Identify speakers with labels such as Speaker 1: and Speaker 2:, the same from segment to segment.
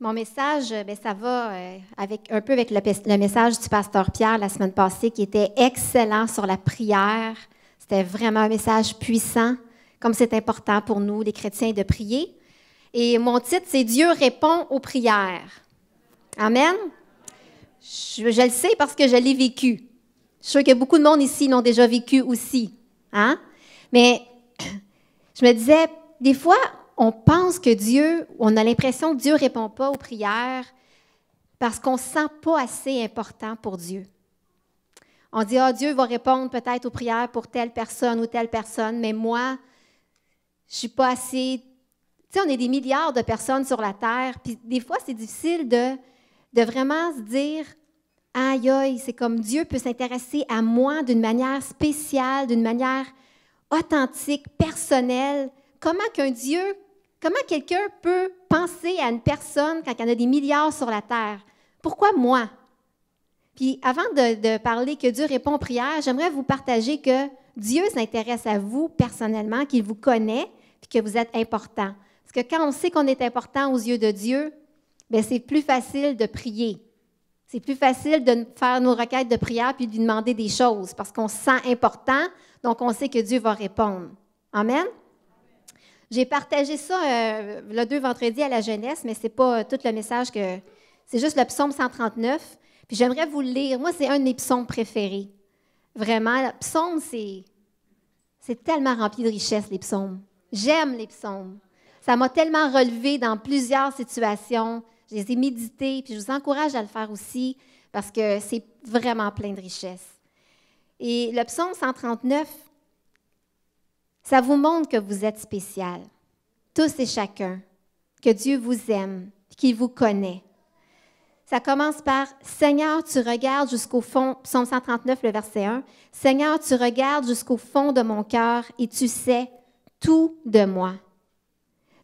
Speaker 1: Mon message, euh, ben, ça va euh, avec, un peu avec le, message du pasteur Pierre la semaine passée qui était excellent sur la prière. C'était vraiment un message puissant, comme c'est important pour nous, les chrétiens, de prier. Et mon titre, c'est Dieu répond aux prières. Amen. Je, le sais parce que je l'ai vécu. Je suis que beaucoup de monde ici l'ont déjà vécu aussi. Hein? Mais je me disais, des fois, on pense que Dieu, on a l'impression que Dieu ne répond pas aux prières parce qu'on ne se sent pas assez important pour Dieu. On dit, ah, Dieu va répondre peut-être aux prières pour telle personne ou telle personne, mais moi, je ne suis pas assez... Tu sais, on est des milliards de personnes sur la Terre, puis des fois, c'est difficile de, de vraiment se dire, aïe, aïe, c'est comme Dieu peut s'intéresser à moi d'une manière spéciale, d'une manière authentique, personnelle. Comment qu'un Dieu Comment quelqu'un peut penser à une personne quand il y en a des milliards sur la terre? Pourquoi moi? Puis avant de, parler que Dieu répond aux prières, j'aimerais vous partager que Dieu s'intéresse à vous personnellement, qu'il vous connaît, puis que vous êtes important. Parce que quand on sait qu'on est important aux yeux de Dieu, ben, c'est plus facile de prier. C'est plus facile de faire nos requêtes de prière puis de lui demander des choses parce qu'on se sent important, donc on sait que Dieu va répondre. Amen. J'ai partagé ça euh, le 2 vendredi à la jeunesse, mais c'est pas tout le message que. C'est juste le psaume 139. Puis j'aimerais vous le lire. Moi, c'est un de mes psaumes préférés. Vraiment, le psaume, c'est. C'est tellement rempli de richesse, les psaumes. J'aime les psaumes. Ça m'a tellement relevé dans plusieurs situations. Je les ai médités, puis je vous encourage à le faire aussi, parce que c'est vraiment plein de richesse. Et le psaume 139, ça vous montre que vous êtes spécial, tous et chacun, que Dieu vous aime, qu'il vous connaît. Ça commence par Seigneur, tu regardes jusqu'au fond, psaume 139, le verset 1. Seigneur, tu regardes jusqu'au fond de mon cœur et tu sais tout de moi.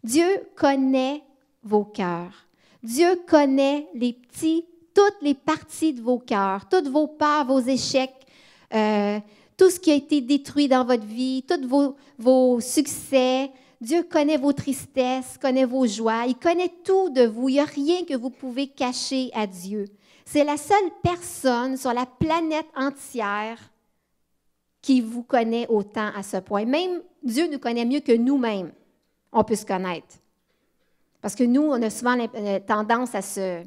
Speaker 1: Dieu connaît vos cœurs. Dieu connaît les petits, toutes les parties de vos cœurs, toutes vos peurs, vos échecs, euh, tout ce qui a été détruit dans votre vie, tous vos, succès. Dieu connaît vos tristesses, connaît vos joies, il connaît tout de vous. Il n'y a rien que vous pouvez cacher à Dieu. C'est la seule personne sur la planète entière qui vous connaît autant à ce point. Même Dieu nous connaît mieux que nous-mêmes. On peut se connaître. Parce que nous, on a souvent euh, tendance à se,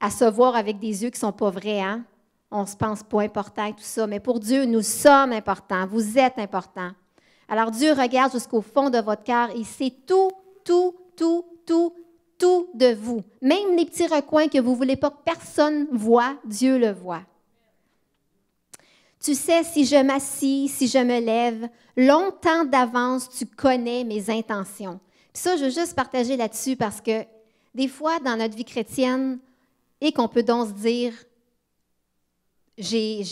Speaker 1: à se voir avec des yeux qui ne sont pas vrais. Hein? on se pense pas important et tout ça, mais pour Dieu, nous sommes importants, vous êtes importants. Alors Dieu regarde jusqu'au fond de votre cœur, il sait tout, tout, tout, tout, tout de vous. Même les petits recoins que vous voulez pas que personne voit, Dieu le voit. Tu sais si je m'assis, si je me lève, longtemps d'avance, tu connais mes intentions. Puis ça, je veux juste partager là-dessus parce que des fois, dans notre vie chrétienne, et qu'on peut donc se dire, j'ai,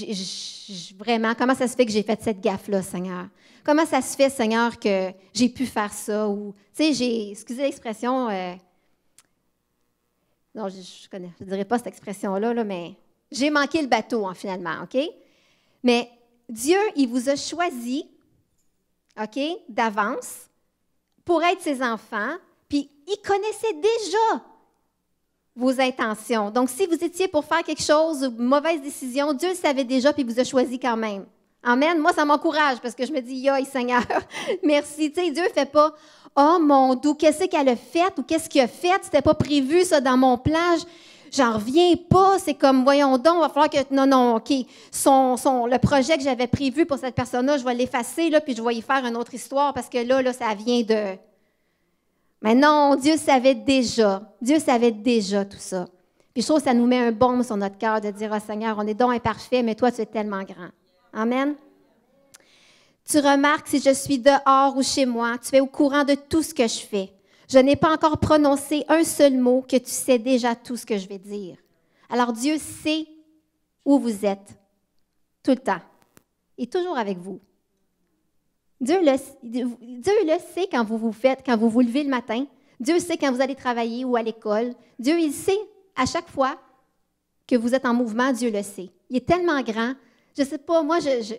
Speaker 1: vraiment, comment ça se fait que j'ai fait cette gaffe-là, Seigneur? Comment ça se fait, Seigneur, que j'ai pu faire ça? tu sais, j'ai, excusez l'expression, euh, non, je ne je dirais pas cette expression-là, mais j'ai manqué le bateau, hein, finalement, OK? Mais Dieu, il vous a choisi, OK, d'avance pour être ses enfants, puis il connaissait déjà vos intentions. Donc, si vous étiez pour faire quelque chose, mauvaise décision, Dieu le savait déjà, puis vous a choisi quand même. Amen. Moi, ça m'encourage parce que je me dis, yo, Seigneur, merci. Tu sais, Dieu ne fait pas, oh mon Dieu, qu'est-ce qu'elle a fait ou qu'est-ce qu'il a fait? C'était pas prévu, ça, dans mon plan. J'en reviens pas. C'est comme, voyons donc, il va falloir que. Non, non, OK. Son, son, le projet que j'avais prévu pour cette personne-là, je vais l'effacer, là, puis je vais y faire une autre histoire parce que là, là, ça vient de mais non, Dieu savait déjà. Dieu savait déjà tout ça. Puis je trouve que ça nous met un bon sur notre cœur de dire, oh Seigneur, on est donc imparfait, mais toi, tu es tellement grand. Amen. Tu remarques si je suis dehors ou chez moi, tu es au courant de tout ce que je fais. Je n'ai pas encore prononcé un seul mot que tu sais déjà tout ce que je vais dire. Alors Dieu sait où vous êtes, tout le temps, et toujours avec vous. Dieu le, sait quand vous vous faites, quand vous vous levez le matin. Dieu sait quand vous allez travailler ou à l'école. Dieu, il sait à chaque fois que vous êtes en mouvement, Dieu le sait. Il est tellement grand. Je ne sais pas, moi, je,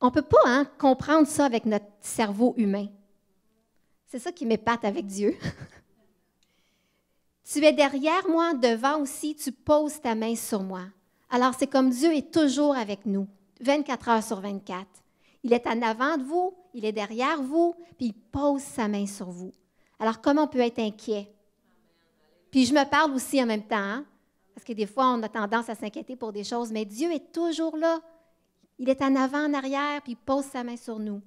Speaker 1: on ne peut pas hein, comprendre ça avec notre cerveau humain. C'est ça qui m'épate avec Dieu. tu es derrière moi, devant aussi, tu poses ta main sur moi. Alors c'est comme Dieu est toujours avec nous, 24 heures sur 24. Il est en avant de vous, il est derrière vous, puis il pose sa main sur vous. Alors, comment on peut être inquiet? Puis je me parle aussi en même temps, hein, parce que des fois, on a tendance à s'inquiéter pour des choses, mais Dieu est toujours là. Il est en avant, en arrière, puis il pose sa main sur nous.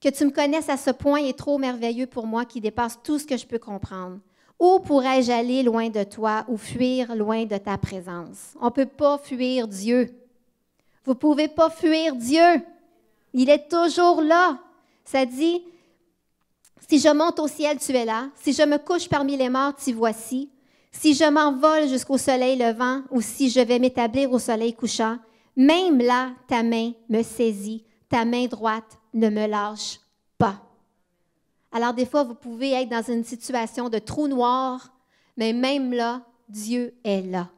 Speaker 1: Que tu me connaisses à ce point est trop merveilleux pour moi qui dépasse tout ce que je peux comprendre. Où pourrais-je aller loin de toi ou fuir loin de ta présence? On ne peut pas fuir Dieu. Vous ne pouvez pas fuir Dieu. Il est toujours là. Ça dit, si je monte au ciel, tu es là. Si je me couche parmi les morts, tu voici. Si je m'envole jusqu'au soleil levant ou si je vais m'établir au soleil couchant, même là, ta main me saisit, ta main droite ne me lâche pas. Alors des fois, vous pouvez être dans une situation de trou noir, mais même là, Dieu est là.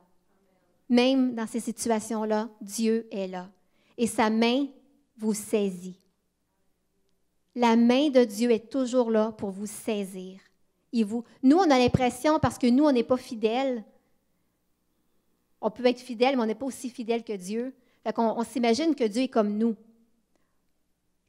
Speaker 1: Même dans ces situations-là, Dieu est là. Et sa main vous saisit. La main de Dieu est toujours là pour vous saisir. nous, on a l'impression, parce que nous, on n'est pas fidèles, on peut être fidèle, mais on n'est pas aussi fidèle que Dieu. on, s'imagine que Dieu est comme nous,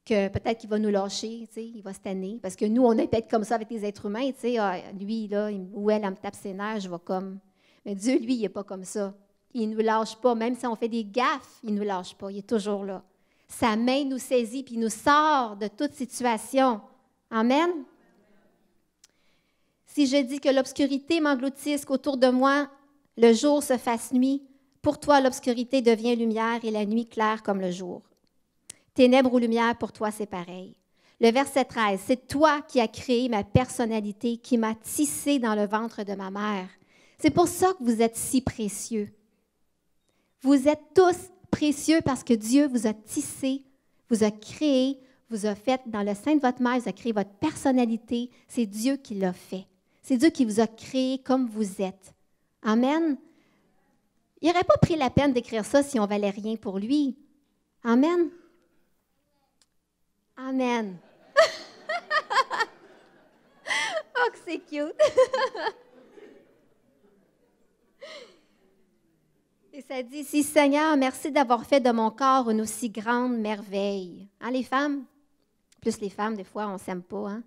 Speaker 1: que peut-être qu'il va nous lâcher, il va se tanner, parce que nous, on est peut-être comme ça avec les êtres humains, ah, lui, là, ou elle, elle me tape ses nerfs, je vais comme. Mais Dieu, lui, il n'est pas comme ça. Il ne nous lâche pas, même si on fait des gaffes, il ne nous lâche pas, il est toujours là sa main nous saisit puis nous sort de toute situation. Amen. Si je dis que l'obscurité m'engloutisse, qu'autour de moi le jour se fasse nuit, pour toi l'obscurité devient lumière et la nuit claire comme le jour. Ténèbres ou lumière, pour toi c'est pareil. Le verset 13, c'est toi qui as créé ma personnalité, qui m'a tissé dans le ventre de ma mère. C'est pour ça que vous êtes si précieux. Vous êtes tous précieux parce que Dieu vous a tissé, vous a créé, vous a fait dans le sein de votre mère, vous a créé votre personnalité. C'est Dieu qui l'a fait. C'est Dieu qui vous a créé comme vous êtes. Amen. Il n'aurait pas pris la peine d'écrire ça si on valait rien pour lui. Amen. Amen. oh, c'est cute. Et ça dit Si, Seigneur, merci d'avoir fait de mon corps une aussi grande merveille. Hein, les femmes? Plus les femmes, des fois, on ne s'aime pas. Hein?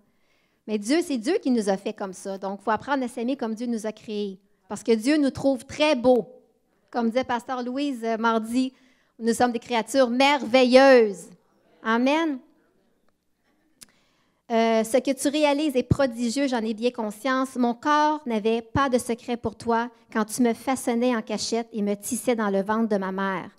Speaker 1: Mais Dieu, c'est Dieu qui nous a fait comme ça. Donc, il faut apprendre à s'aimer comme Dieu nous a créés. Parce que Dieu nous trouve très beaux. Comme disait Pasteur Louise euh, mardi, nous sommes des créatures merveilleuses. Amen. Euh, ce que tu réalises est prodigieux, j'en ai bien conscience. Mon corps n'avait pas de secret pour toi quand tu me façonnais en cachette et me tissais dans le ventre de ma mère.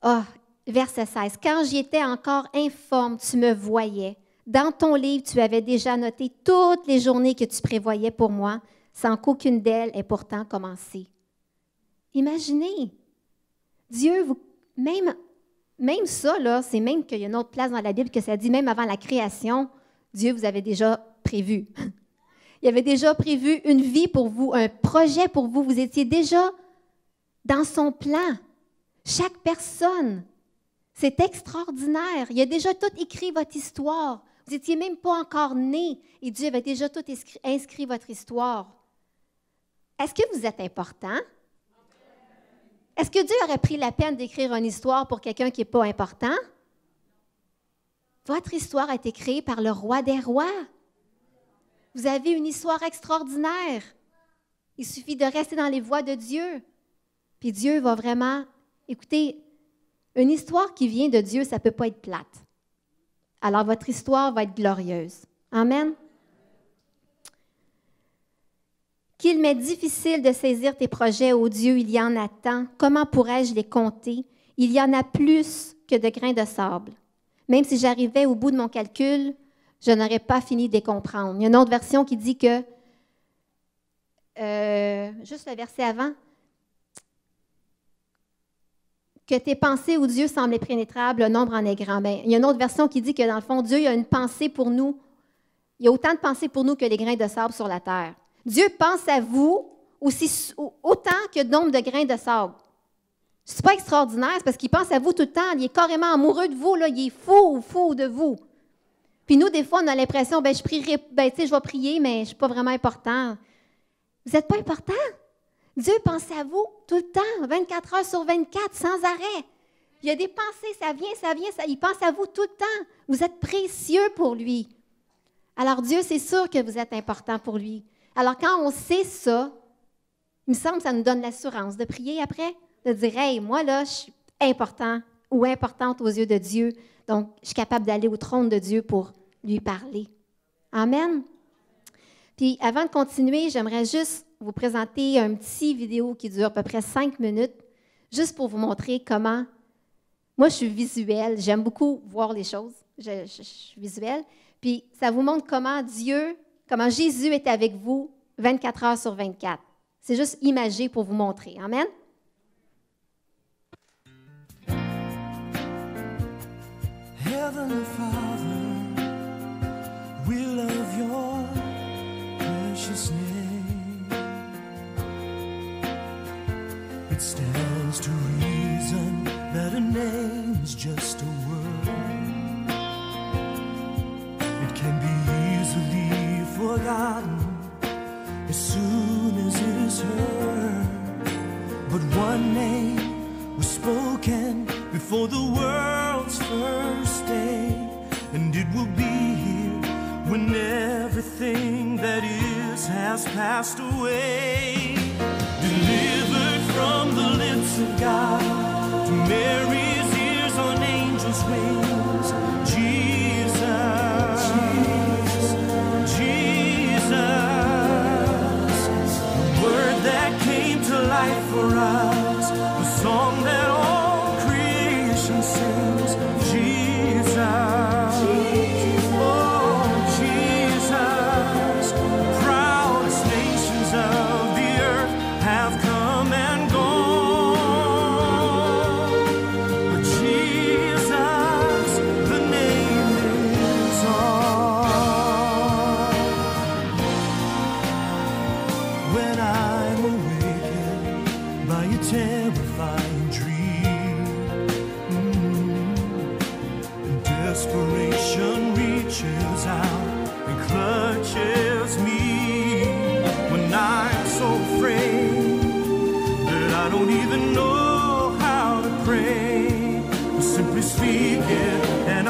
Speaker 1: Ah, oh, verset 16. Quand j'étais encore informe, tu me voyais. Dans ton livre, tu avais déjà noté toutes les journées que tu prévoyais pour moi, sans qu'aucune d'elles ait pourtant commencé. Imaginez, Dieu, vous, même, même ça, c'est même qu'il y a une autre place dans la Bible que ça dit, même avant la création, Dieu vous avait déjà prévu. Il avait déjà prévu une vie pour vous, un projet pour vous. Vous étiez déjà dans son plan. Chaque personne, c'est extraordinaire. Il a déjà tout écrit votre histoire. Vous n'étiez même pas encore né et Dieu avait déjà tout inscrit, votre histoire. Est-ce que vous êtes important? Est-ce que Dieu aurait pris la peine d'écrire une histoire pour quelqu'un qui n'est pas important? Votre histoire a été créée par le roi des rois. Vous avez une histoire extraordinaire. Il suffit de rester dans les voies de Dieu. Puis Dieu va vraiment... Écoutez, une histoire qui vient de Dieu, ça ne peut pas être plate. Alors votre histoire va être glorieuse. Amen. Qu'il m'est difficile de saisir tes projets, ô Dieu, il y en a tant. Comment pourrais-je les compter? Il y en a plus que de grains de sable. Même si j'arrivais au bout de mon calcul, je n'aurais pas fini de comprendre. Il y a une autre version qui dit que, euh, juste le verset avant, que tes pensées où Dieu semblait impénétrables, le nombre en est grand. Ben, il y a une autre version qui dit que, dans le fond, Dieu a une pensée pour nous. Il y a autant de pensées pour nous que les grains de sable sur la terre. Dieu pense à vous aussi, autant que nombre de grains de sable. C'est pas extraordinaire, c'est parce qu'il pense à vous tout le temps. Il est carrément amoureux de vous, là. il est fou fou de vous. Puis nous, des fois, on a l'impression, ben, je prierai, ben, je vais prier, mais je ne suis pas vraiment important. Vous n'êtes pas important. Dieu pense à vous tout le temps, 24 heures sur 24, sans arrêt. Il y a des pensées, ça vient, ça vient, ça, il pense à vous tout le temps. Vous êtes précieux pour lui. Alors Dieu, c'est sûr que vous êtes important pour lui. Alors quand on sait ça, il me semble que ça nous donne l'assurance de prier après de dire, hey, moi, là, je suis important ou importante aux yeux de Dieu. Donc, je suis capable d'aller au trône de Dieu pour lui parler. Amen. Puis, avant de continuer, j'aimerais juste vous présenter un petit vidéo qui dure à peu près cinq minutes, juste pour vous montrer comment. Moi, je suis visuelle. J'aime beaucoup voir les choses. Je, je suis visuelle. Puis, ça vous montre comment Dieu, comment Jésus est avec vous 24 heures sur 24. C'est juste imagé pour vous montrer. Amen. Heavenly Father,
Speaker 2: we love your precious name. It stands to reason that a name's just a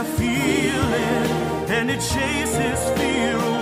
Speaker 2: feel it, and it chases fear away.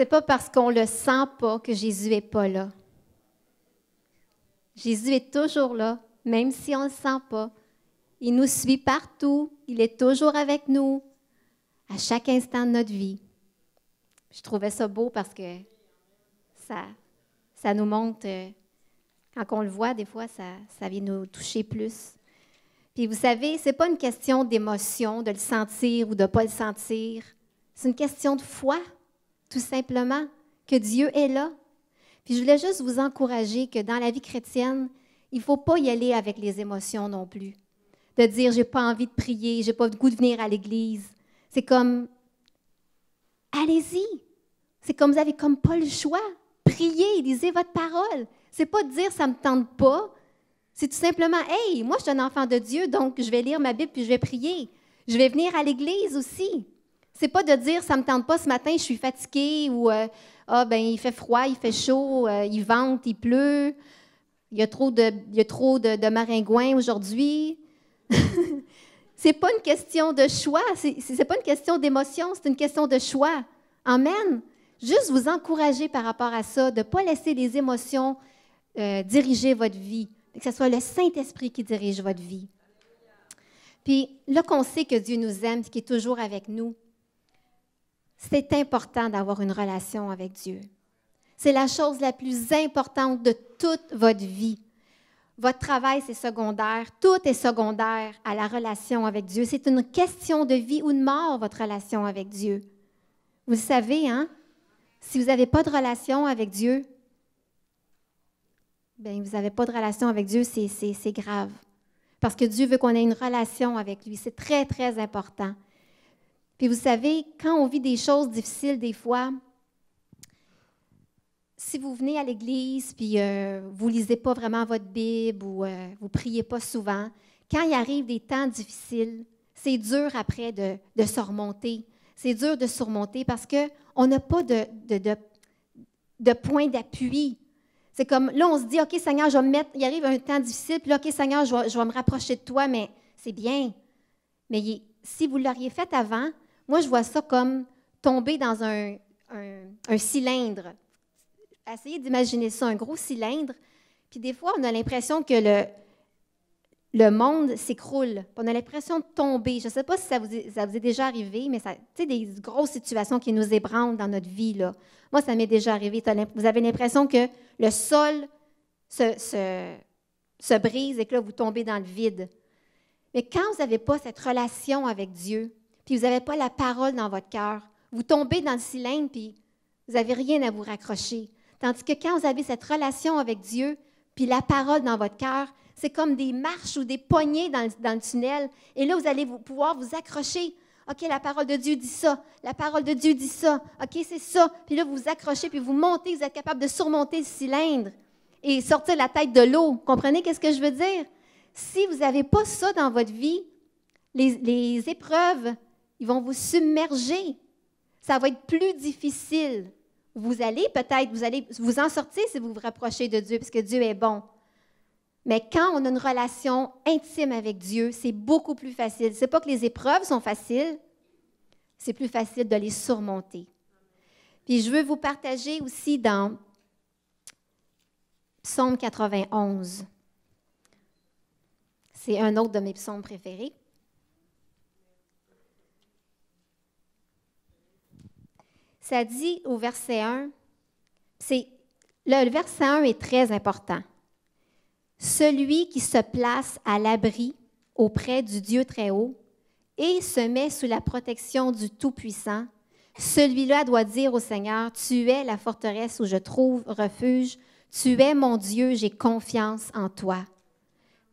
Speaker 1: n'est pas parce qu'on le sent pas que Jésus est pas là. Jésus est toujours là, même si on le sent pas. Il nous suit partout, il est toujours avec nous à chaque instant de notre vie. Je trouvais ça beau parce que ça, ça nous montre, euh, quand on le voit, des fois, ça, ça vient nous toucher plus. Puis vous savez, ce n'est pas une question d'émotion, de le sentir ou de ne pas le sentir. C'est une question de foi tout simplement, que Dieu est là. Puis je voulais juste vous encourager que dans la vie chrétienne, il ne faut pas y aller avec les émotions non plus. De dire, j'ai pas envie de prier, n'ai pas le goût de venir à l'église. C'est comme, allez-y. C'est comme vous n'avez comme pas le choix. Priez, lisez votre parole. C'est pas de dire, ça ne me tente pas. C'est tout simplement, hey, moi, je suis un enfant de Dieu, donc je vais lire ma Bible puis je vais prier. Je vais venir à l'église aussi. C'est pas de dire ça me tente pas ce matin, je suis fatiguée ou euh, ah ben il fait froid, il fait chaud, euh, il vente, il pleut, il y a trop de, il y a trop de, de maringouins aujourd'hui. c'est pas une question de choix, c'est pas une question d'émotion, c'est une question de choix. Amen. Juste vous encourager par rapport à ça, de ne pas laisser les émotions euh, diriger votre vie, que ce soit le Saint-Esprit qui dirige votre vie. Puis là qu'on sait que Dieu nous aime, qui est toujours avec nous, c'est important d'avoir une relation avec Dieu. C'est la chose la plus importante de toute votre vie. Votre travail, c'est secondaire. Tout est secondaire à la relation avec Dieu. C'est une question de vie ou de mort, votre relation avec Dieu. Vous le savez, hein? Si vous n'avez pas de relation avec Dieu, bien, vous n'avez pas de relation avec Dieu, c'est grave. Parce que Dieu veut qu'on ait une relation avec lui. C'est très, très important. Puis vous savez, quand on vit des choses difficiles des fois, si vous venez à l'église puis vous euh, vous lisez pas vraiment votre Bible ou vous euh, vous priez pas souvent, quand il arrive des temps difficiles, c'est dur après de, de se remonter. C'est dur de surmonter parce qu'on n'a pas de, de, de, point d'appui. C'est comme là, on se dit, OK, Seigneur, je vais me mettre. Il arrive un temps difficile, puis là, OK, Seigneur, je vais me rapprocher de toi, mais c'est bien. Mais si vous l'auriez fait avant, moi, je vois ça comme tomber dans un, cylindre. Essayez d'imaginer ça, un gros cylindre. Puis des fois, on a l'impression que le, monde s'écroule. On a l'impression de tomber. Je ne sais pas si ça vous, est, déjà arrivé, mais c'est des grosses situations qui nous ébranlent dans notre vie. Moi, ça m'est déjà arrivé. Vous avez l'impression que le sol se, se, brise et que là, vous tombez dans le vide. Mais quand vous n'avez pas cette relation avec Dieu, puis vous n'avez pas la parole dans votre cœur. Vous tombez dans le cylindre, puis vous n'avez rien à vous raccrocher. Tandis que quand vous avez cette relation avec Dieu, puis la parole dans votre cœur, c'est comme des marches ou des poignées dans, le, tunnel. Et là, vous allez vous, pouvoir vous accrocher. OK, la parole de Dieu dit ça. La parole de Dieu dit ça. OK, c'est ça. Puis là, vous vous accrochez, puis vous montez, vous êtes capable de surmonter le cylindre et sortir la tête de l'eau. Comprenez qu'est-ce que je veux dire? Si vous n'avez pas ça dans votre vie, les épreuves ils vont vous submerger. Ça va être plus difficile. Vous allez peut-être, vous allez vous en sortir si vous vous rapprochez de Dieu, parce que Dieu est bon. Mais quand on a une relation intime avec Dieu, c'est beaucoup plus facile. Ce n'est pas que les épreuves sont faciles, c'est plus facile de les surmonter. Puis je veux vous partager aussi dans Psaume 91. C'est un autre de mes psaumes préférés. ça dit au verset 1, c'est, le verset 1 est très important. Celui qui se place à l'abri auprès du Dieu très haut et se met sous la protection du Tout-Puissant, celui-là doit dire au Seigneur, Tu es la forteresse où je trouve refuge, tu es mon Dieu, j'ai confiance en toi.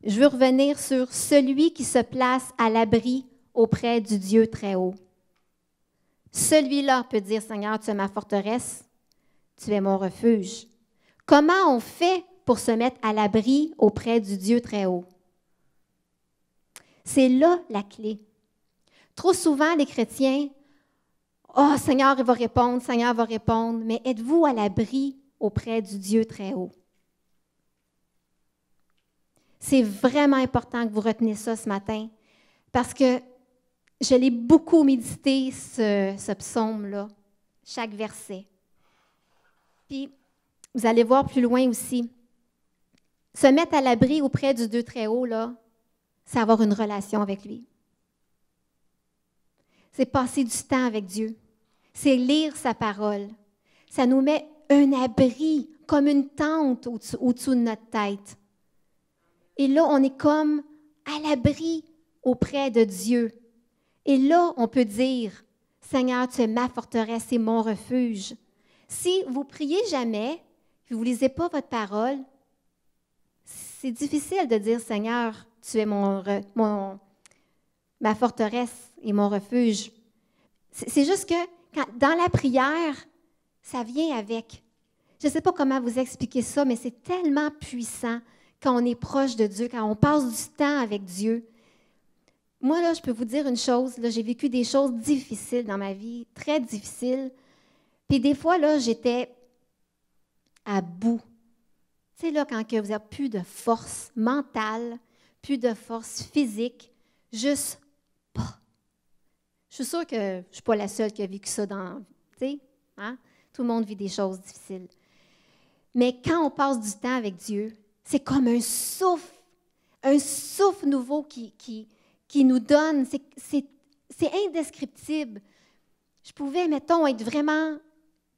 Speaker 1: Je veux revenir sur celui qui se place à l'abri auprès du Dieu très haut. Celui-là peut dire, Seigneur, tu es ma forteresse, tu es mon refuge. Comment on fait pour se mettre à l'abri auprès du Dieu très haut? C'est là la clé. Trop souvent, les chrétiens, Oh Seigneur, il va répondre, Seigneur va répondre, mais êtes-vous à l'abri auprès du Dieu très haut? C'est vraiment important que vous reteniez ça ce matin, parce que je l'ai beaucoup médité, ce, psaume-là, chaque verset. Puis, vous allez voir plus loin aussi, se mettre à l'abri auprès du Dieu très haut, là, c'est avoir une relation avec lui. C'est passer du temps avec Dieu. C'est lire sa parole. Ça nous met un abri, comme une tente au-dessous de notre tête. Et là, on est comme à l'abri auprès de Dieu. Et là, on peut dire, Seigneur, tu es ma forteresse et mon refuge. Si vous priez jamais, que vous ne lisez pas votre parole, c'est difficile de dire, Seigneur, tu es mon, ma forteresse et mon refuge. C'est juste que dans la prière, ça vient avec. Je ne sais pas comment vous expliquer ça, mais c'est tellement puissant quand on est proche de Dieu, quand on passe du temps avec Dieu. Moi, là, je peux vous dire une chose, j'ai vécu des choses difficiles dans ma vie, très difficiles. Puis des fois, là, j'étais à bout. Tu sais, là, quand que vous a plus de force mentale, plus de force physique, juste pas. Je suis sûre que je ne suis pas la seule qui a vécu ça dans. Tu sais, hein? tout le monde vit des choses difficiles. Mais quand on passe du temps avec Dieu, c'est comme un souffle, un souffle nouveau qui, qui, qu'il nous donne, c'est indescriptible. Je pouvais, mettons, être vraiment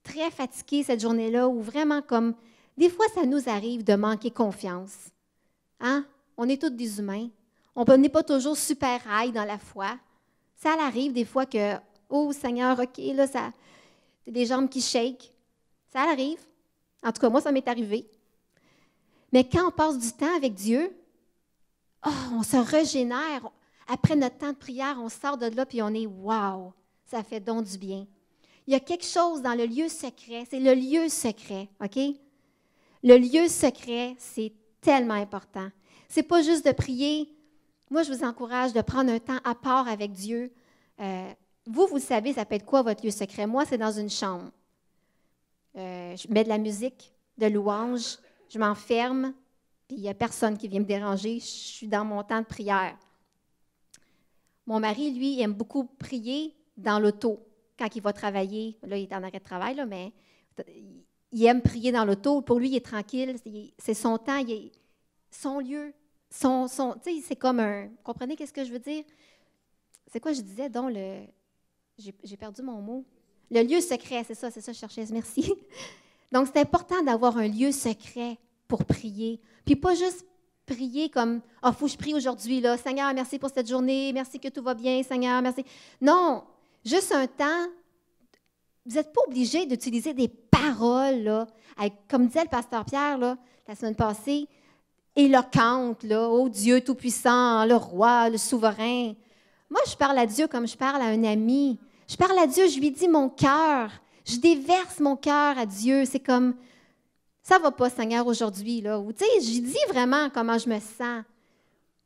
Speaker 1: très fatiguée cette journée-là ou vraiment comme... Des fois, ça nous arrive de manquer confiance. Hein? On est tous des humains. On n'est pas toujours super high dans la foi. Ça arrive des fois que, oh Seigneur, OK, là, ça, des jambes qui shake. Ça arrive. En tout cas, moi, ça m'est arrivé. Mais quand on passe du temps avec Dieu, oh, on se régénère. Après notre temps de prière, on sort de là puis on est wow, ça fait donc du bien. Il y a quelque chose dans le lieu secret, c'est le lieu secret, OK? Le lieu secret, c'est tellement important. C'est pas juste de prier. Moi, je vous encourage de prendre un temps à part avec Dieu. Euh, vous, vous savez, ça peut être quoi votre lieu secret? Moi, c'est dans une chambre. Euh, je mets de la musique, de louanges, je m'enferme, puis il n'y a personne qui vient me déranger, je suis dans mon temps de prière. Mon mari, lui, aime beaucoup prier dans l'auto quand il va travailler. Là, il est en arrêt de travail, mais il aime prier dans l'auto. Pour lui, il est tranquille. C'est son temps, son lieu. Son, son, c'est comme un. Vous comprenez qu'est-ce que je veux dire? C'est quoi je disais? Donc, le. J'ai perdu mon mot. Le lieu secret, c'est ça, c'est ça, je cherchais. Merci. Donc, c'est important d'avoir un lieu secret pour prier. Puis pas juste prier comme Ah, oh, faut que je prie aujourd'hui, là. Seigneur, merci pour cette journée. Merci que tout va bien, Seigneur, merci. Non, juste un temps. Vous n'êtes pas obligé d'utiliser des paroles, comme disait le pasteur Pierre, là, la semaine passée, éloquente, là. Oh Dieu Tout-Puissant, le roi, le souverain. Moi, je parle à Dieu comme je parle à un ami. Je parle à Dieu, je lui dis mon cœur. Je déverse mon cœur à Dieu. C'est comme ça va pas, Seigneur, aujourd'hui, là. tu sais, dis vraiment comment je me sens.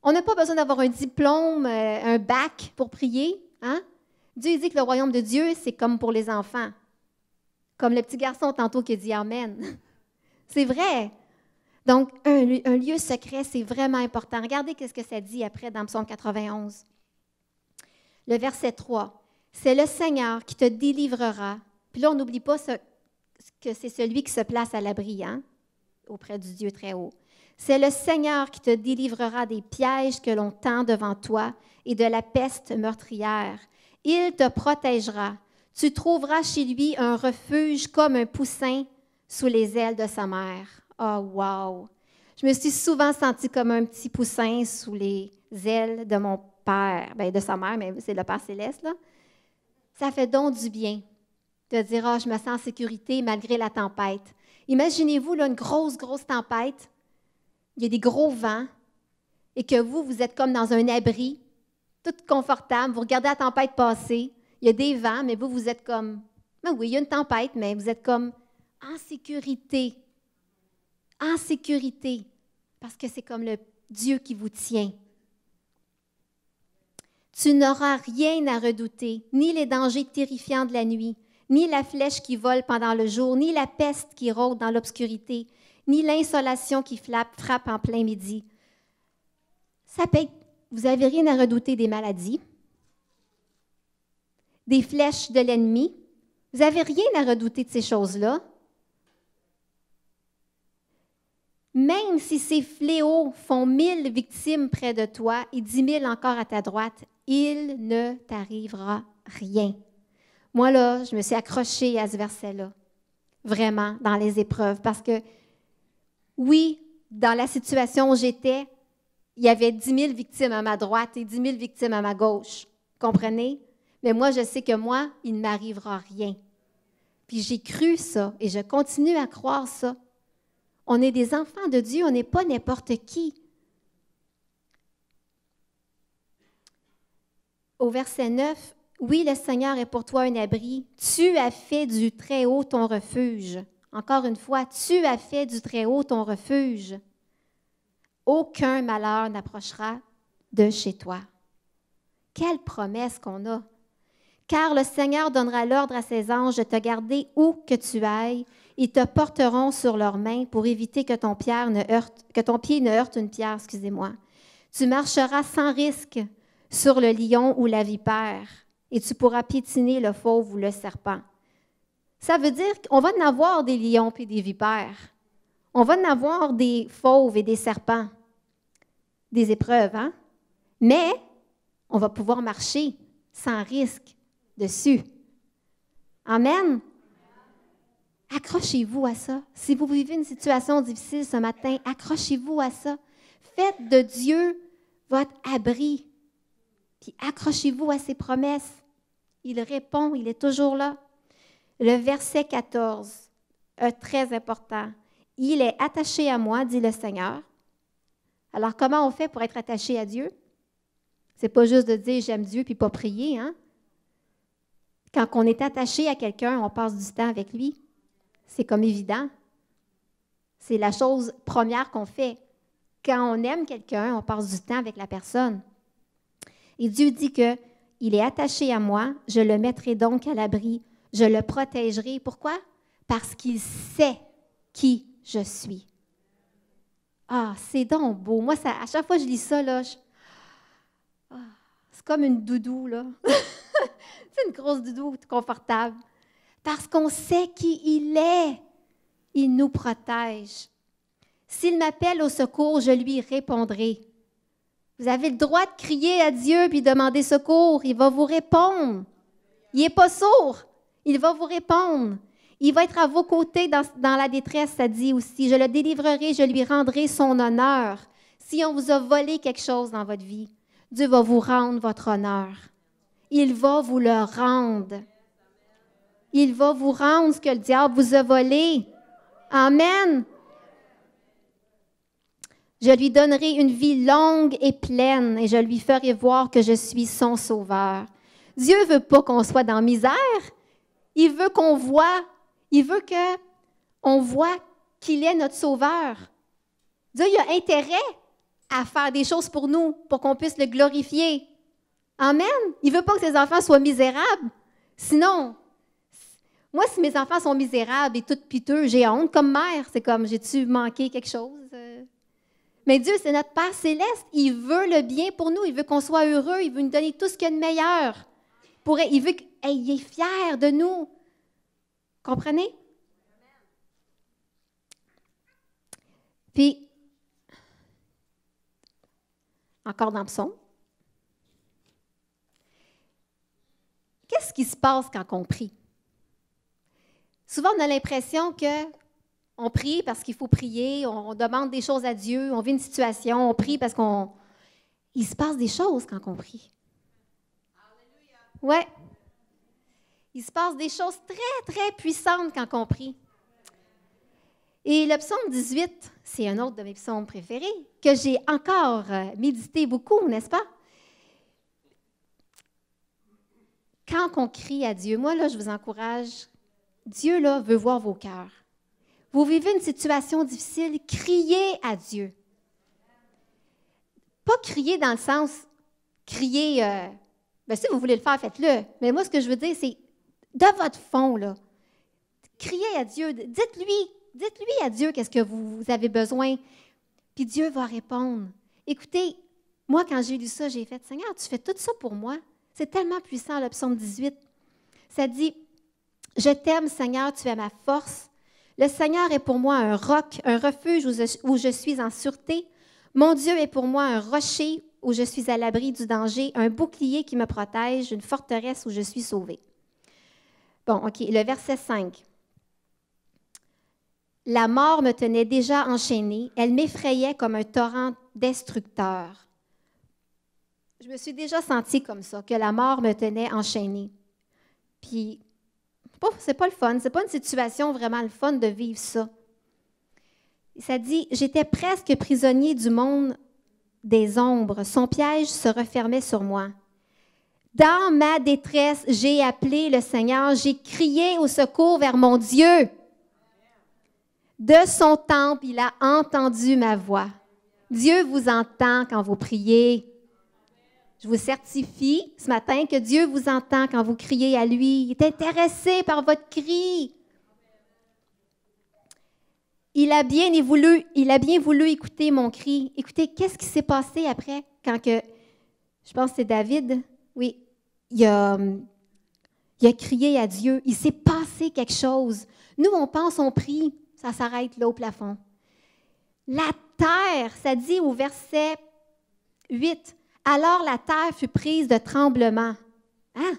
Speaker 1: On n'a pas besoin d'avoir un diplôme, euh, un bac pour prier, hein? Dieu dit que le royaume de Dieu, c'est comme pour les enfants. Comme le petit garçon tantôt qui dit Amen. c'est vrai. Donc, un, lieu secret, c'est vraiment important. Regardez ce que ça dit après dans Psaume 91. Le verset 3. C'est le Seigneur qui te délivrera. Puis là, on n'oublie pas ce que c'est celui qui se place à l'abri, hein, auprès du Dieu très haut. C'est le Seigneur qui te délivrera des pièges que l'on tend devant toi et de la peste meurtrière. Il te protégera. Tu trouveras chez lui un refuge comme un poussin sous les ailes de sa mère. Oh, wow! Je me suis souvent sentie comme un petit poussin sous les ailes de mon père, bien, de sa mère, mais c'est le Père Céleste, là. Ça fait donc du bien de dire ah, je me sens en sécurité malgré la tempête. Imaginez-vous là, une grosse, grosse tempête, il y a des gros vents, et que vous, vous êtes comme dans un abri, tout confortable, vous regardez la tempête passer, il y a des vents, mais vous, vous êtes comme Mais ben oui, il y a une tempête, mais vous êtes comme en sécurité. En sécurité, parce que c'est comme le Dieu qui vous tient. Tu n'auras rien à redouter, ni les dangers terrifiants de la nuit, ni la flèche qui vole pendant le jour, ni la peste qui rôde dans l'obscurité, ni l'insolation qui frappe en plein midi. Ça peut vous n'avez rien à redouter des maladies, des flèches de l'ennemi. Vous n'avez rien à redouter de ces choses-là. Même si ces fléaux font mille victimes près de toi et dix mille encore à ta droite, il ne t'arrivera rien. Moi, là, je me suis accrochée à ce verset-là, vraiment, dans les épreuves, parce que, oui, dans la situation où j'étais, il y avait 10 000 victimes à ma droite et 10 000 victimes à ma gauche. Comprenez? Mais moi, je sais que moi, il ne m'arrivera rien. Puis j'ai cru ça et je continue à croire ça. On est des enfants de Dieu, on n'est pas n'importe qui. Au verset 9, oui, le Seigneur est pour toi un abri. Tu as fait du Très-Haut ton refuge. Encore une fois, tu as fait du Très-Haut ton refuge. Aucun malheur n'approchera de chez toi. Quelle promesse qu'on a! Car le Seigneur donnera l'ordre à ses anges de te garder où que tu ailles. Ils te porteront sur leurs mains pour éviter que ton, que ton pied ne heurte une pierre. Excusez-moi. Tu marcheras sans risque sur le lion ou la vipère et tu pourras piétiner le fauve ou le serpent. Ça veut dire qu'on va en avoir des lions et des vipères. On va en avoir des fauves et des serpents, des épreuves, hein? Mais on va pouvoir marcher sans risque dessus. Amen. Accrochez-vous à ça. Si vous vivez une situation difficile ce matin, accrochez-vous à ça. Faites de Dieu votre abri. Puis accrochez-vous à ses promesses. Il répond, il est toujours là. Le verset 14, très important. Il est attaché à moi, dit le Seigneur. Alors, comment on fait pour être attaché à Dieu? C'est pas juste de dire j'aime Dieu puis pas prier, hein? Quand on est attaché à quelqu'un, on passe du temps avec lui. C'est comme évident. C'est la chose première qu'on fait. Quand on aime quelqu'un, on passe du temps avec la personne. Et Dieu dit que il est attaché à moi, je le mettrai donc à l'abri, je le protégerai. Pourquoi? Parce qu'il sait qui je suis. Ah, c'est donc beau. Moi, ça, à chaque fois que je lis ça, là, ah, c'est comme une doudou, là. c'est une grosse doudou confortable. Parce qu'on sait qui il est. Il nous protège. S'il m'appelle au secours, je lui répondrai. Vous avez le droit de crier à Dieu puis demander secours. Il va vous répondre. Il n'est pas sourd. Il va vous répondre. Il va être à vos côtés dans, dans, la détresse, ça dit aussi. Je le délivrerai, je lui rendrai son honneur. Si on vous a volé quelque chose dans votre vie, Dieu va vous rendre votre honneur. Il va vous le rendre. Il va vous rendre ce que le diable vous a volé. Amen. Je lui donnerai une vie longue et pleine et je lui ferai voir que je suis son sauveur. Dieu veut pas qu'on soit dans misère. Il veut qu'on voit, il veut que on voit qu'il est notre sauveur. Dieu a intérêt à faire des choses pour nous pour qu'on puisse le glorifier. Amen. Il veut pas que ses enfants soient misérables. Sinon, moi, si mes enfants sont misérables et tout piteux, j'ai honte comme mère. C'est comme, j'ai-tu manqué quelque chose? Mais Dieu, c'est notre Père céleste. Il veut le bien pour nous. Il veut qu'on soit heureux. Il veut nous donner tout ce qu'il y a de meilleur. il veut qu'il est fier de nous. Comprenez? Puis, encore dans le psaume, qu'est-ce qui se passe quand on prie? Souvent, on a l'impression que on prie parce qu'il faut prier, on, demande des choses à Dieu, on vit une situation, on prie parce qu'on. Il se passe des choses quand on prie. Oui. Il se passe des choses très, très puissantes quand on prie. Et le psaume 18, c'est un autre de mes psaumes préférés, que j'ai encore euh, médité beaucoup, n'est-ce pas? Quand on crie à Dieu, moi, là, je vous encourage, Dieu, là, veut voir vos cœurs. Vous vivez une situation difficile, criez à Dieu. Pas crier dans le sens, crier, euh, ben, si vous voulez le faire, faites-le. Mais moi, ce que je veux dire, c'est de votre fond, là, criez à Dieu, dites-lui, dites-lui à Dieu qu'est-ce que vous, vous avez besoin. Puis Dieu va répondre. Écoutez, moi, quand j'ai lu ça, j'ai fait, Seigneur, tu fais tout ça pour moi. C'est tellement puissant, le psaume 18. Ça dit, Je t'aime, Seigneur, tu es ma force. Le Seigneur est pour moi un roc, un refuge où je, suis en sûreté. Mon Dieu est pour moi un rocher où je suis à l'abri du danger, un bouclier qui me protège, une forteresse où je suis sauvé. Bon, OK, le verset 5. La mort me tenait déjà enchaînée, elle m'effrayait comme un torrent destructeur. Je me suis déjà senti comme ça, que la mort me tenait enchaînée. Puis c'est pas le fun, c'est pas une situation vraiment le fun de vivre ça. Ça dit J'étais presque prisonnier du monde des ombres, son piège se refermait sur moi. Dans ma détresse, j'ai appelé le Seigneur, j'ai crié au secours vers mon Dieu. De son temple, il a entendu ma voix. Dieu vous entend quand vous priez. Je vous certifie ce matin que Dieu vous entend quand vous criez à lui. Il est intéressé par votre cri. Il a bien voulu, il a bien voulu écouter mon cri. Écoutez, qu'est-ce qui s'est passé après quand que, je pense que c'est David, oui, il a, hum, il a crié à Dieu. Il s'est passé quelque chose. Nous, on pense, on prie, ça s'arrête là au plafond. La terre, ça dit au verset 8, alors la terre fut prise de tremblement. Hein?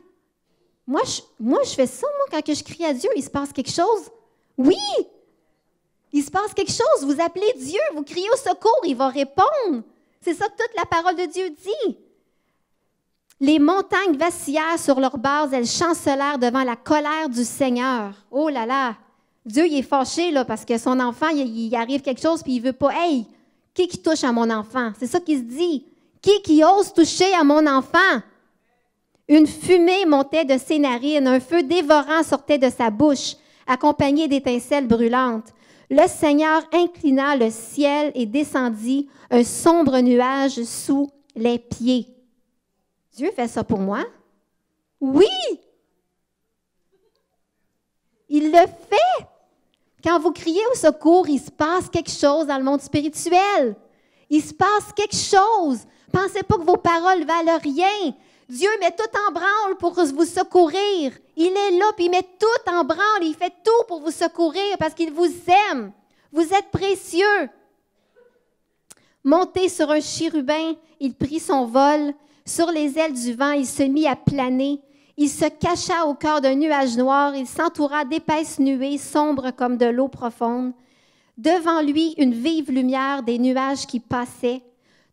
Speaker 1: Moi, je, moi, je fais ça, moi, quand je crie à Dieu, il se passe quelque chose. Oui! Il se passe quelque chose. Vous appelez Dieu, vous criez au secours, il va répondre. C'est ça que toute la parole de Dieu dit. Les montagnes vacillèrent sur leurs bases, elles chancelèrent devant la colère du Seigneur. Oh là là! Dieu, il est fâché, là, parce que son enfant, il, arrive quelque chose, puis il veut pas. Hey! Qui qui touche à mon enfant? C'est ça qu'il se dit. Qui ose toucher à mon enfant? Une fumée montait de ses narines, un feu dévorant sortait de sa bouche, accompagné d'étincelles brûlantes. Le Seigneur inclina le ciel et descendit un sombre nuage sous les pieds. Dieu fait ça pour moi? Oui! Il le fait! Quand vous criez au secours, il se passe quelque chose dans le monde spirituel. Il se passe quelque chose. Pensez pas que vos paroles valent rien. Dieu met tout en branle pour vous secourir. Il est là, puis il met tout en branle. Il fait tout pour vous secourir parce qu'il vous aime. Vous êtes précieux. Monté sur un chérubin, il prit son vol. Sur les ailes du vent, il se mit à planer. Il se cacha au cœur d'un nuage noir. Il s'entoura d'épaisses nuées sombres comme de l'eau profonde. Devant lui, une vive lumière des nuages qui passaient,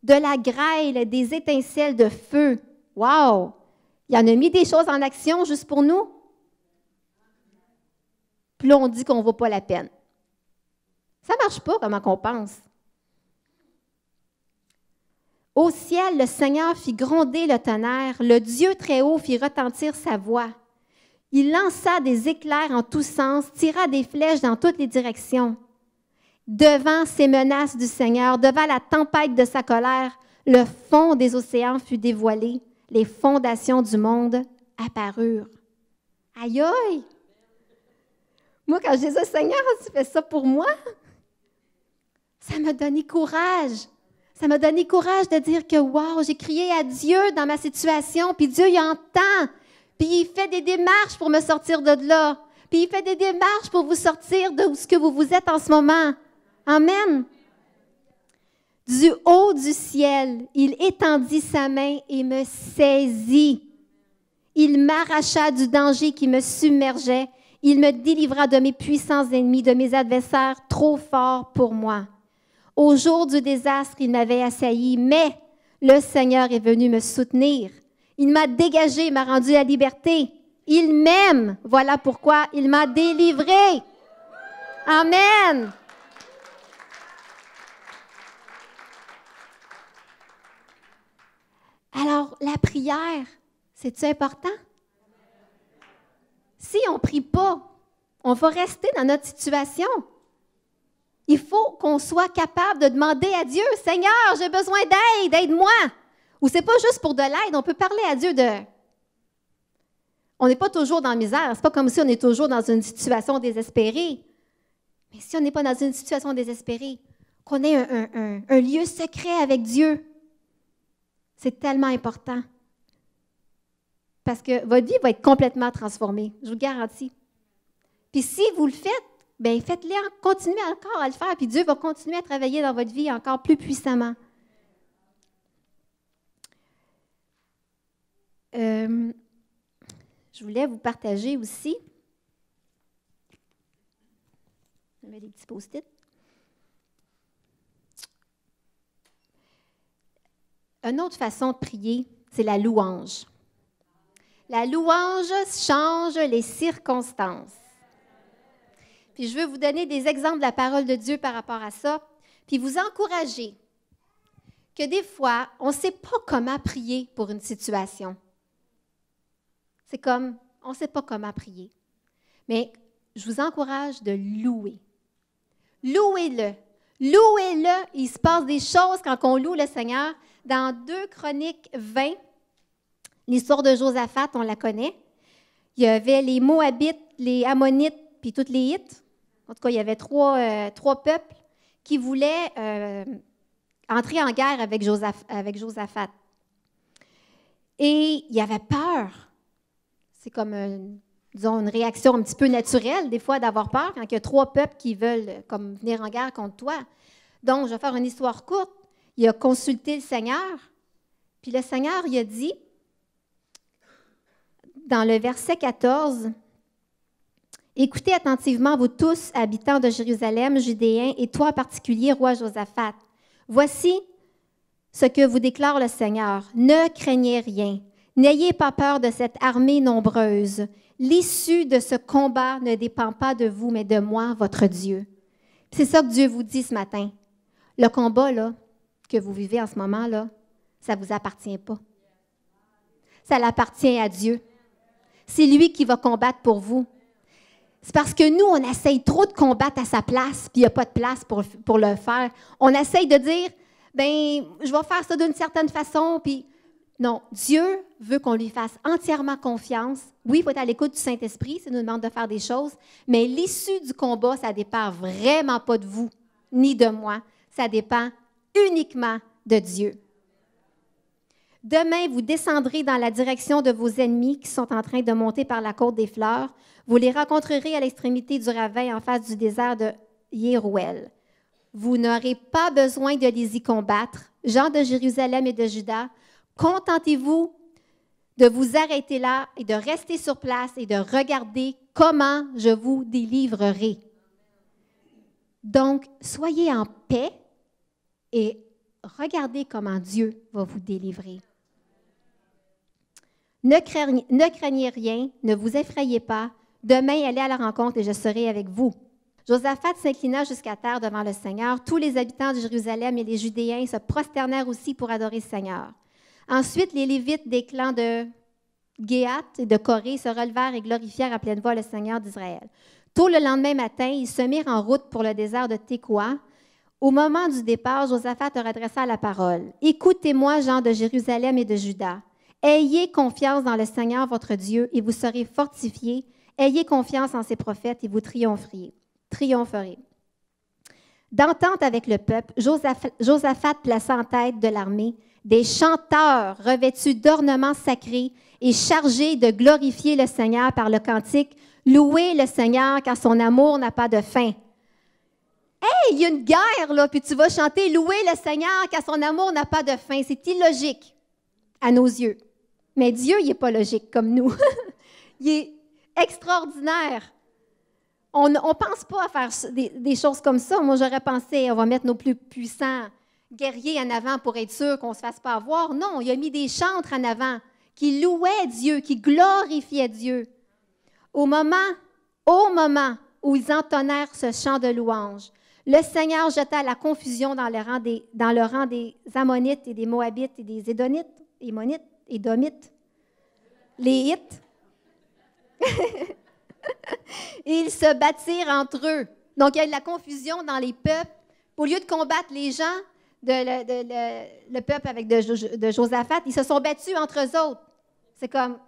Speaker 1: de la grêle, des étincelles de feu. Wow! Il en a mis des choses en action juste pour nous. Puis on dit qu'on ne vaut pas la peine. Ça ne marche pas comment qu'on pense. Au ciel, le Seigneur fit gronder le tonnerre, le Dieu très haut fit retentir sa voix. Il lança des éclairs en tous sens, tira des flèches dans toutes les directions. Devant ces menaces du Seigneur, devant la tempête de sa colère, le fond des océans fut dévoilé, les fondations du monde apparurent. Aïe aïe! Moi, quand jésus disais, Seigneur, tu fais ça pour moi, ça m'a donné courage. Ça m'a donné courage de dire que, wow, j'ai crié à Dieu dans ma situation, puis Dieu, il entend, puis il fait des démarches pour me sortir de là, puis il fait des démarches pour vous sortir de ce que vous vous êtes en ce moment. Amen. Du haut du ciel, il étendit sa main et me saisit. Il m'arracha du danger qui me submergeait. Il me délivra de mes puissants ennemis, de mes adversaires trop forts pour moi. Au jour du désastre, il m'avait assailli, mais le Seigneur est venu me soutenir. Il m'a dégagé, m'a rendu à liberté. Il m'aime. Voilà pourquoi il m'a délivré. Amen. Alors, la prière, c'est-tu important? Si on ne prie pas, on va rester dans notre situation. Il faut qu'on soit capable de demander à Dieu, Seigneur, j'ai besoin d'aide, aide-moi. Ou c'est pas juste pour de l'aide, on peut parler à Dieu de... On n'est pas toujours dans la misère, c'est pas comme si on est toujours dans une situation désespérée. Mais si on n'est pas dans une situation désespérée, qu'on ait un lieu secret avec Dieu, c'est tellement important. Parce que votre vie va être complètement transformée, je vous garantis. Puis si vous le faites, bien faites-le, continuez encore à le faire, puis Dieu va continuer à travailler dans votre vie encore plus puissamment. Euh, je voulais vous partager aussi. J'avais des petits post Une autre façon de prier, c'est la louange. La louange change les circonstances. Puis je veux vous donner des exemples de la parole de Dieu par rapport à ça, puis vous encourager que des fois, on ne sait pas comment prier pour une situation. C'est comme, on ne sait pas comment prier. Mais je vous encourage de louer. Louez-le. Louez-le. Il se passe des choses quand on loue le Seigneur dans 2 Chroniques 20, l'histoire de Josaphat, on la connaît. Il y avait les Moabites, les Ammonites, puis toutes les Hittes. En tout cas, il y avait trois, euh, trois peuples qui voulaient euh, entrer en guerre avec, Josaphat. Et il y avait peur. C'est comme, une, disons, une réaction un petit peu naturelle, des fois, d'avoir peur quand il y a trois peuples qui veulent comme, venir en guerre contre toi. Donc, je vais faire une histoire courte il a consulté le Seigneur, puis le Seigneur, il a dit, dans le verset 14, Écoutez attentivement, vous tous, habitants de Jérusalem, Judéens, et toi en particulier, roi Josaphat. Voici ce que vous déclare le Seigneur. Ne craignez rien. N'ayez pas peur de cette armée nombreuse. L'issue de ce combat ne dépend pas de vous, mais de moi, votre Dieu. C'est ça que Dieu vous dit ce matin. Le combat, là, que vous vivez en ce moment-là, ça ne vous appartient pas. Ça l'appartient à Dieu. C'est lui qui va combattre pour vous. C'est parce que nous, on essaye trop de combattre à sa place, puis il n'y a pas de place pour, pour le faire. On essaye de dire, ben, je vais faire ça d'une certaine façon, puis non, Dieu veut qu'on lui fasse entièrement confiance. Oui, il faut être à l'écoute du Saint-Esprit, ça nous demande de faire des choses, mais l'issue du combat, ça dépend vraiment pas de vous, ni de moi. Ça dépend uniquement de Dieu. Demain, vous descendrez dans la direction de vos ennemis qui sont en train de monter par la côte des fleurs. Vous les rencontrerez à l'extrémité du ravin en face du désert de Yerouel. Vous n'aurez pas besoin de les y combattre. Gens de Jérusalem et de Juda, contentez-vous de vous arrêter là et de rester sur place et de regarder comment je vous délivrerai. Donc, soyez en paix et regardez comment Dieu va vous délivrer. Ne craignez, rien, ne vous effrayez pas. Demain, allez à la rencontre et je serai avec vous. Josaphat s'inclina jusqu'à terre devant le Seigneur. Tous les habitants de Jérusalem et les Judéens se prosternèrent aussi pour adorer le Seigneur. Ensuite, les Lévites des clans de Géat et de Corée se relevèrent et glorifièrent à pleine voix le Seigneur d'Israël. Tôt le lendemain matin, ils se mirent en route pour le désert de Tékoa. Au moment du départ, Josaphat leur adressa la parole. Écoutez-moi, gens de Jérusalem et de Juda. Ayez confiance dans le Seigneur votre Dieu et vous serez fortifiés. Ayez confiance en ses prophètes et vous triompherez. triompherez. D'entente avec le peuple, Josaphat plaça en tête de l'armée des chanteurs revêtus d'ornements sacrés et chargés de glorifier le Seigneur par le cantique Louez le Seigneur car son amour n'a pas de fin. Hey, il y a une guerre, là, puis tu vas chanter Louer le Seigneur, car son amour n'a pas de fin. C'est illogique à nos yeux. Mais Dieu, il n'est pas logique comme nous. il est extraordinaire. On ne pense pas à faire des, choses comme ça. Moi, j'aurais pensé, on va mettre nos plus puissants guerriers en avant pour être sûr qu'on ne se fasse pas avoir. Non, il a mis des chantres en avant qui louaient Dieu, qui glorifiaient Dieu. Au moment, au moment où ils entonnèrent ce chant de louange, le Seigneur jeta la confusion dans le rang des, dans le des Ammonites et des Moabites et des Édonites, Émonites, les Hittes. ils se battirent entre eux. Donc, il y a de la confusion dans les peuples. Au lieu de combattre les gens, de le, peuple avec de, Josaphat, ils se sont battus entre eux autres. C'est comme,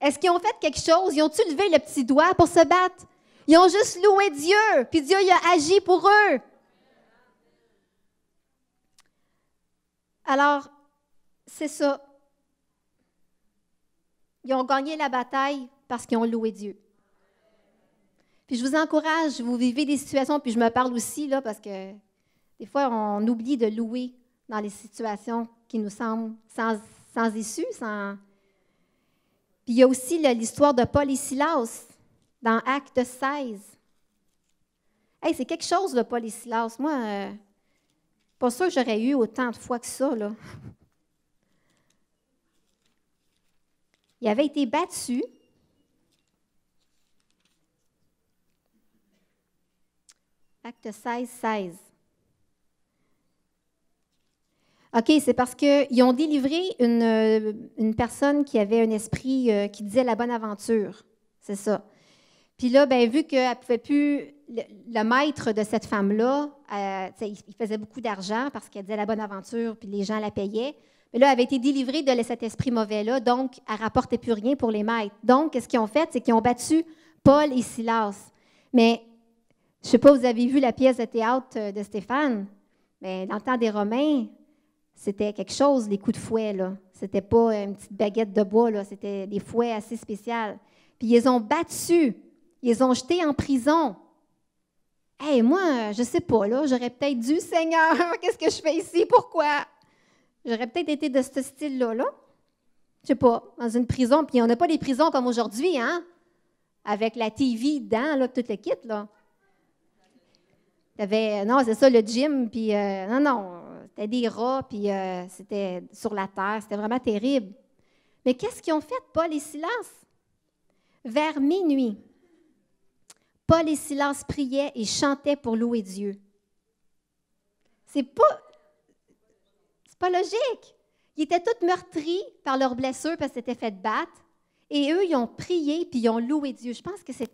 Speaker 1: est-ce qu'ils ont fait quelque chose? Ils ont ils levé le petit doigt pour se battre? Ils ont juste loué Dieu, puis Dieu a agi pour eux. Alors, c'est ça. Ils ont gagné la bataille parce qu'ils ont loué Dieu. Puis je vous encourage, vous vivez des situations, puis je me parle aussi, là, parce que des fois, on oublie de louer dans les situations qui nous semblent sans, issue, sans... Puis il y a aussi l'histoire de Paul et Silas dans Acte 16. Hey, c'est quelque chose, de Paul et Moi, euh, pas sûr que j'aurais eu autant de fois que ça. Là. Il avait été battu. Acte 16, 16. OK, c'est parce qu'ils ont délivré une, euh, personne qui avait un esprit euh, qui disait la bonne aventure. C'est ça. Puis là, ben, vu que pouvait plus, le, maître de cette femme-là, euh, il, faisait beaucoup d'argent parce qu'elle disait la bonne aventure, puis les gens la payaient. Mais là, elle avait été délivrée de cet esprit mauvais-là, donc elle ne rapportait plus rien pour les maîtres. Donc, ce qu'ils ont fait, c'est qu'ils ont battu Paul et Silas. Mais je ne sais pas, vous avez vu la pièce de théâtre euh, de Stéphane, mais dans le temps des Romains, c'était quelque chose, les coups de fouet. là. C'était pas une petite baguette de bois, là. c'était des fouets assez spéciaux. Puis ils ont battu ils ont jeté en prison. Hé, moi, je sais pas, là, j'aurais peut-être dû, Seigneur, qu'est-ce que je fais ici? Pourquoi? J'aurais peut-être été de ce style-là, là. Je sais pas, dans une prison, puis on n'a pas des prisons comme aujourd'hui, hein? Avec la TV dedans, là, tout le kit, là. T'avais, euh, non, c'est ça, le gym, puis euh, non, non, c'était des rats, puis euh, c'était sur la terre, c'était vraiment terrible. Mais qu'est-ce qu'ils ont fait, Paul les silences? Vers minuit, Paul et Silas priaient et chantaient pour louer Dieu. C'est pas, pas logique. Ils étaient tous meurtris par leurs blessures parce qu'ils étaient fait battre. Et eux, ils ont prié puis ils ont loué Dieu. Je pense que c'est,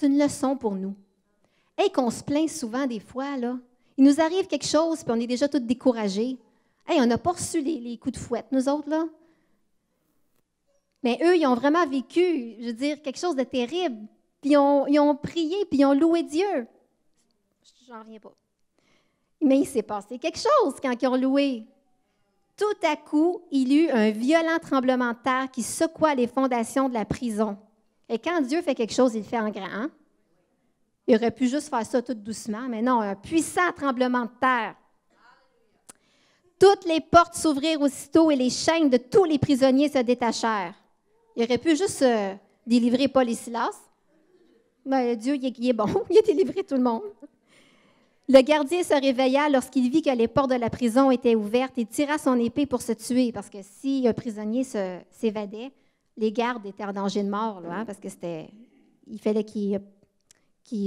Speaker 1: une leçon pour nous. Et qu'on se plaint souvent des fois, là. Il nous arrive quelque chose puis on est déjà tous découragés. Hey, on n'a pas reçu les, coups de fouette, nous autres, là. Mais eux, ils ont vraiment vécu, je veux dire, quelque chose de terrible puis ils ont, prié, puis ils ont loué Dieu. J'en reviens pas. Mais il s'est passé quelque chose quand ils ont loué. Tout à coup, il y eut un violent tremblement de terre qui secoua les fondations de la prison. Et quand Dieu fait quelque chose, il le fait en grand. Hein? Il aurait pu juste faire ça tout doucement, mais non, un puissant tremblement de terre. Toutes les portes s'ouvrirent aussitôt et les chaînes de tous les prisonniers se détachèrent. Il aurait pu juste délivrer Paul et Silas, ben, Dieu, il est, bon, il a délivré tout le monde. Le gardien se réveilla lorsqu'il vit que les portes de la prison étaient ouvertes et tira son épée pour se tuer, parce que si un prisonnier s'évadait, les gardes étaient en danger de mort, hein, parce que c'était, il fallait qu'il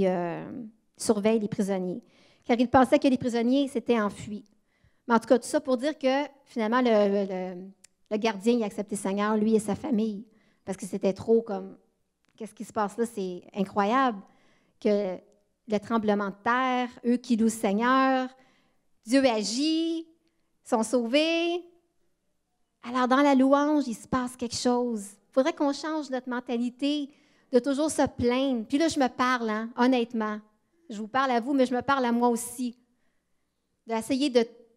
Speaker 1: euh, surveille les prisonniers, car il pensait que les prisonniers s'étaient enfuis. Mais en tout cas, tout ça pour dire que finalement, le, gardien il a accepté Seigneur, lui et sa famille, parce que c'était trop comme qu'est-ce qui se passe là? C'est incroyable que le tremblement de terre, eux qui louent le Seigneur, Dieu agit, sont sauvés. Alors, dans la louange, il se passe quelque chose. Il faudrait qu'on change notre mentalité de toujours se plaindre. Puis là, je me parle, hein, honnêtement. Je vous parle à vous, mais je me parle à moi aussi. D'essayer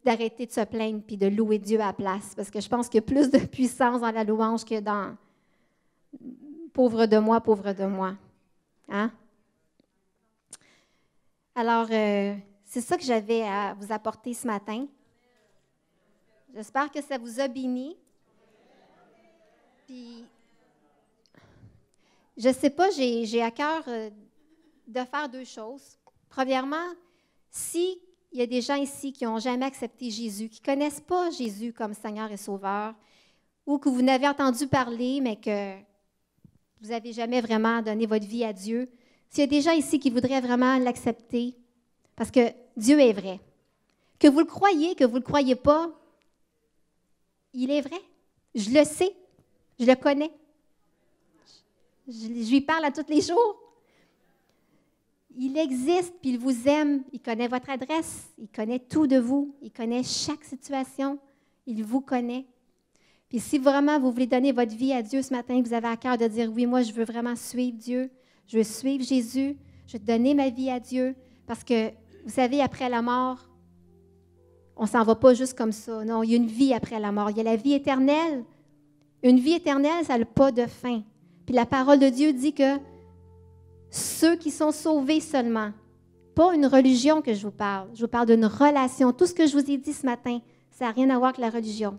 Speaker 1: d'arrêter de se plaindre puis de louer Dieu à place. Parce que je pense qu'il y a plus de puissance dans la louange que dans, Pauvre de moi, pauvre de moi. Hein? Alors, euh, c'est ça que j'avais à vous apporter ce matin. J'espère que ça vous a béni. Puis, je ne sais pas, j'ai à cœur euh, de faire deux choses. Premièrement, s'il y a des gens ici qui n'ont jamais accepté Jésus, qui ne connaissent pas Jésus comme Seigneur et Sauveur, ou que vous n'avez entendu parler, mais que vous n'avez jamais vraiment donné votre vie à Dieu, s'il y a des gens ici qui voudraient vraiment l'accepter, parce que Dieu est vrai, que vous le croyez, que vous ne le croyez pas, il est vrai. Je le sais. Je le connais. Je, lui parle à tous les jours. Il existe, puis il vous aime. Il connaît votre adresse. Il connaît tout de vous. Il connaît chaque situation. Il vous connaît. Et si vraiment vous voulez donner votre vie à Dieu ce matin, vous avez à cœur de dire, oui, moi, je veux vraiment suivre Dieu, je veux suivre Jésus, je veux donner ma vie à Dieu, parce que, vous savez, après la mort, on s'en va pas juste comme ça. Non, il y a une vie après la mort. Il y a la vie éternelle. Une vie éternelle, ça n'a pas de fin. Puis la parole de Dieu dit que ceux qui sont sauvés seulement, pas une religion que je vous parle, je vous parle d'une relation. Tout ce que je vous ai dit ce matin, ça n'a rien à voir avec la religion.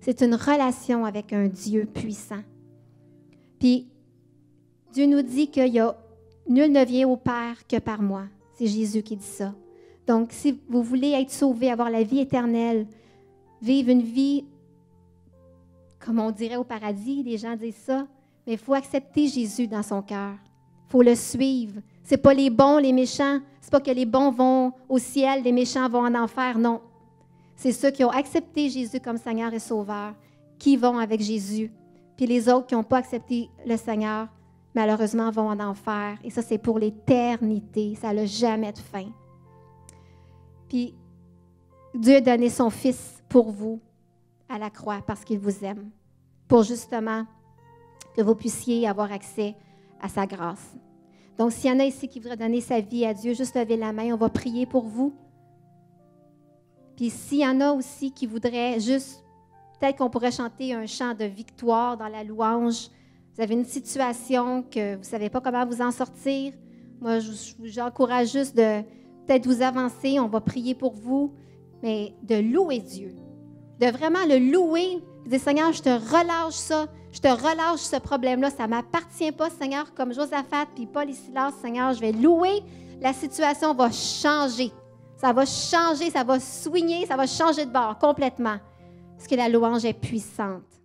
Speaker 1: C'est une relation avec un Dieu puissant. Puis, Dieu nous dit qu'il y a nul ne vient au Père que par moi. C'est Jésus qui dit ça. Donc, si vous voulez être sauvé, avoir la vie éternelle, vivre une vie, comme on dirait au paradis, les gens disent ça, mais il faut accepter Jésus dans son cœur. Il faut le suivre. Ce n'est pas les bons, les méchants. Ce n'est pas que les bons vont au ciel, les méchants vont en enfer. Non. C'est ceux qui ont accepté Jésus comme Seigneur et Sauveur qui vont avec Jésus. Puis les autres qui n'ont pas accepté le Seigneur, malheureusement, vont en enfer. Et ça, c'est pour l'éternité. Ça n'a jamais de fin. Puis Dieu a donné son Fils pour vous à la croix parce qu'il vous aime, pour justement que vous puissiez avoir accès à sa grâce. Donc, s'il y en a ici qui voudraient donner sa vie à Dieu, juste levez la main, on va prier pour vous. Puis s'il y en a aussi qui voudraient juste, peut-être qu'on pourrait chanter un chant de victoire dans la louange. Vous avez une situation que vous ne savez pas comment vous en sortir. Moi, j'encourage juste de peut-être vous avancer. On va prier pour vous, mais de louer Dieu, de vraiment le louer. Dire Seigneur, je te relâche ça, je te relâche ce problème-là, ça m'appartient pas, Seigneur, comme Josaphat puis Paul et Silas, Seigneur, je vais louer. La situation va changer. Ça va changer, ça va soigner, ça va changer de bord complètement. Parce que la louange est puissante.